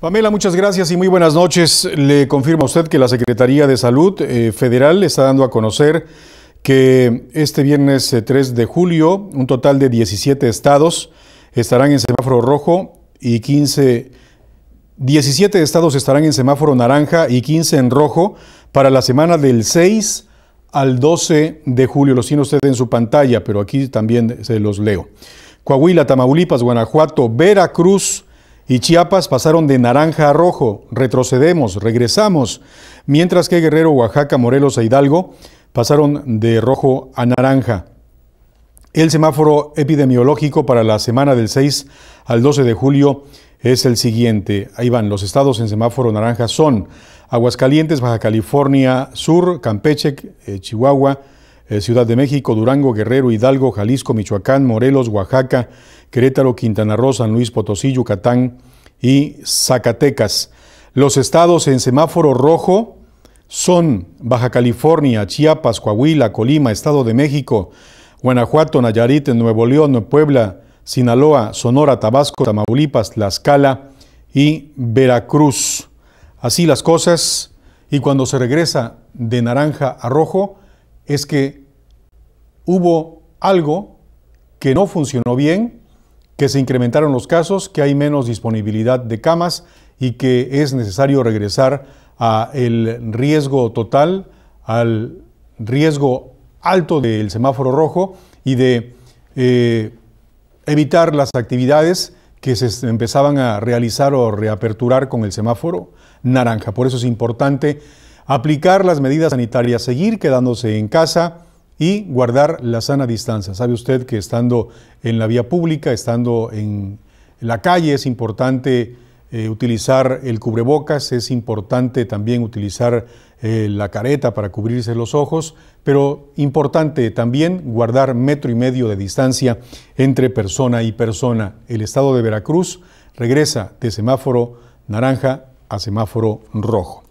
Pamela, muchas gracias y muy buenas noches. Le confirmo a usted que la Secretaría de Salud eh, Federal está dando a conocer que este viernes 3 eh, de julio un total de 17 estados estarán en semáforo rojo y 15, 17 estados estarán en semáforo naranja y 15 en rojo para la semana del 6 al 12 de julio. Los tiene usted en su pantalla, pero aquí también se los leo. Coahuila, Tamaulipas, Guanajuato, Veracruz, y Chiapas pasaron de naranja a rojo, retrocedemos, regresamos, mientras que Guerrero, Oaxaca, Morelos a e Hidalgo pasaron de rojo a naranja. El semáforo epidemiológico para la semana del 6 al 12 de julio es el siguiente. Ahí van, los estados en semáforo naranja son Aguascalientes, Baja California Sur, Campeche, eh, Chihuahua, eh, Ciudad de México, Durango, Guerrero, Hidalgo, Jalisco, Michoacán, Morelos, Oaxaca, Querétaro, Quintana Roo, San Luis Potosí, Yucatán y Zacatecas. Los estados en semáforo rojo son Baja California, Chiapas, Coahuila, Colima, Estado de México, Guanajuato, Nayarit, Nuevo León, Puebla, Sinaloa, Sonora, Tabasco, Tamaulipas, Tlaxcala y Veracruz. Así las cosas. Y cuando se regresa de naranja a rojo, es que hubo algo que no funcionó bien que se incrementaron los casos, que hay menos disponibilidad de camas y que es necesario regresar al riesgo total, al riesgo alto del semáforo rojo y de eh, evitar las actividades que se empezaban a realizar o reaperturar con el semáforo naranja. Por eso es importante aplicar las medidas sanitarias, seguir quedándose en casa, y guardar la sana distancia. Sabe usted que estando en la vía pública, estando en la calle, es importante eh, utilizar el cubrebocas, es importante también utilizar eh, la careta para cubrirse los ojos, pero importante también guardar metro y medio de distancia entre persona y persona. El estado de Veracruz regresa de semáforo naranja a semáforo rojo.